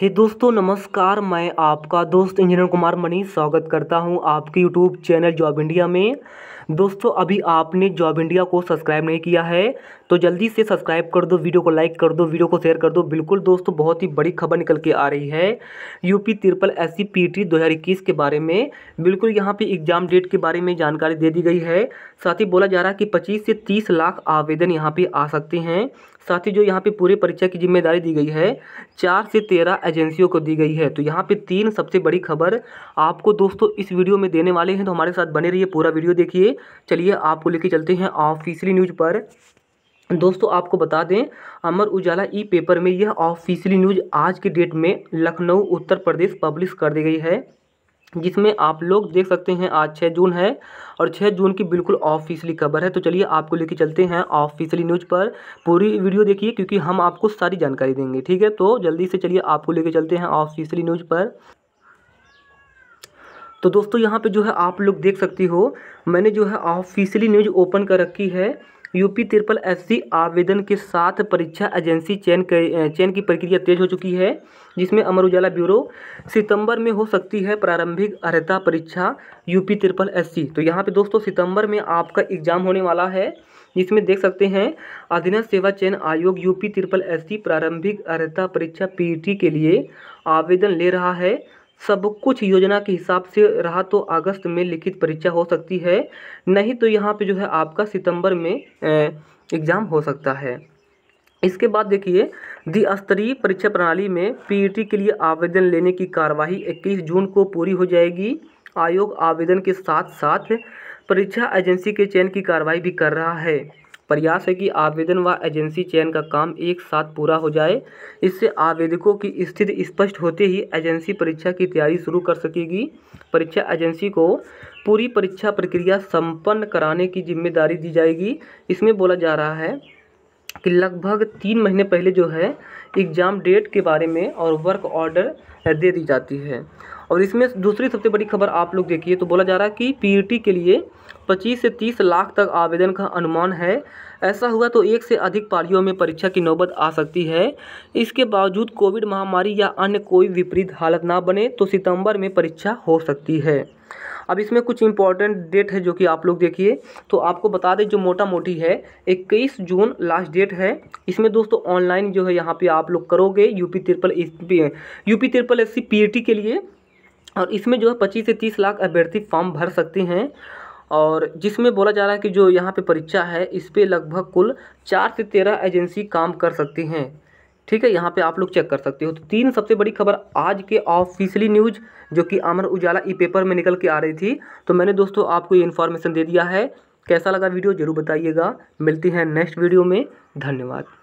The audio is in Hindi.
हे दोस्तों नमस्कार मैं आपका दोस्त इंजीनियर कुमार मनीष स्वागत करता हूं आपके यूट्यूब चैनल जॉब इंडिया में दोस्तों अभी आपने जॉब इंडिया को सब्सक्राइब नहीं किया है तो जल्दी से सब्सक्राइब कर दो वीडियो को लाइक कर दो वीडियो को शेयर कर दो बिल्कुल दोस्तों बहुत ही बड़ी खबर निकल के आ रही है UP triple S C P T दो के बारे में बिल्कुल यहाँ पे एग्जाम डेट के बारे में जानकारी दे दी गई है साथ ही बोला जा रहा है कि पच्चीस से तीस लाख आवेदन यहाँ पर आ सकते हैं साथ ही जो यहाँ पे पूरे परीक्षा की जिम्मेदारी दी गई है चार से तेरह एजेंसियों को दी गई है तो यहाँ पे तीन सबसे बड़ी खबर आपको दोस्तों इस वीडियो में देने वाले हैं तो हमारे साथ बने रहिए पूरा वीडियो देखिए चलिए आपको लेके चलते हैं ऑफिशियली न्यूज़ पर दोस्तों आपको बता दें अमर उजाला ई पेपर में यह ऑफिशियली न्यूज़ आज के डेट में लखनऊ उत्तर प्रदेश पब्लिश कर दी गई है जिसमें आप लोग देख सकते हैं आज 6 जून है और 6 जून की बिल्कुल ऑफिशियली खबर है तो चलिए आपको लेके चलते हैं ऑफिशियली न्यूज़ पर पूरी वीडियो देखिए क्योंकि हम आपको सारी जानकारी देंगे ठीक है तो जल्दी से चलिए आपको लेके चलते हैं ऑफिशियली न्यूज़ पर तो दोस्तों यहाँ पे जो है आप लोग देख सकती हो मैंने जो है ऑफिशियली न्यूज ओपन कर रखी है यूपी त्रिपल एससी आवेदन के साथ परीक्षा एजेंसी चयन चयन की प्रक्रिया तेज हो चुकी है जिसमें अमर उजाला ब्यूरो सितंबर में हो सकती है प्रारंभिक अर्हता परीक्षा यूपी त्रिपल एससी तो यहाँ पे दोस्तों सितंबर में आपका एग्जाम होने वाला है जिसमें देख सकते हैं अधीनस्थ सेवा चयन आयोग यूपी त्रिपल एस प्रारंभिक अर्हता परीक्षा पी e के लिए आवेदन ले रहा है सब कुछ योजना के हिसाब से रहा तो अगस्त में लिखित परीक्षा हो सकती है नहीं तो यहाँ पे जो है आपका सितंबर में एग्ज़ाम हो सकता है इसके बाद देखिए द्विस्तरीय परीक्षा प्रणाली में पीईटी के लिए आवेदन लेने की कार्यवाही 21 जून को पूरी हो जाएगी आयोग आवेदन के साथ साथ परीक्षा एजेंसी के चयन की कार्रवाई भी कर रहा है प्रयास है कि आवेदन व एजेंसी चयन का काम एक साथ पूरा हो जाए इससे आवेदकों की स्थिति स्पष्ट होते ही एजेंसी परीक्षा की तैयारी शुरू कर सकेगी परीक्षा एजेंसी को पूरी परीक्षा प्रक्रिया संपन्न कराने की जिम्मेदारी दी जाएगी इसमें बोला जा रहा है कि लगभग तीन महीने पहले जो है एग्ज़ाम डेट के बारे में और वर्क ऑर्डर दे दी जाती है और इसमें दूसरी सबसे बड़ी खबर आप लोग देखिए तो बोला जा रहा है कि पीईटी e के लिए 25 से 30 लाख तक आवेदन का अनुमान है ऐसा हुआ तो एक से अधिक पारियों में परीक्षा की नौबत आ सकती है इसके बावजूद कोविड महामारी या अन्य कोई विपरीत हालत ना बने तो सितंबर में परीक्षा हो सकती है अब इसमें कुछ इम्पॉर्टेंट डेट है जो कि आप लोग देखिए तो आपको बता दें जो मोटा मोटी है 21 जून लास्ट डेट है इसमें दोस्तों ऑनलाइन जो है यहाँ पे आप लोग करोगे UP triple U P triple S C के लिए और इसमें जो है पच्चीस से तीस लाख अभ्यर्थी फॉर्म भर सकते हैं और जिसमें बोला जा रहा है कि जो यहाँ पे परीक्षा है इस पर लगभग कुल चार से तेरह एजेंसी काम कर सकती हैं ठीक है यहाँ पे आप लोग चेक कर सकते हो तो तीन सबसे बड़ी खबर आज के ऑफिशियली न्यूज जो कि अमर उजाला ई पेपर में निकल के आ रही थी तो मैंने दोस्तों आपको ये इन्फॉर्मेशन दे दिया है कैसा लगा वीडियो जरूर बताइएगा मिलती है नेक्स्ट वीडियो में धन्यवाद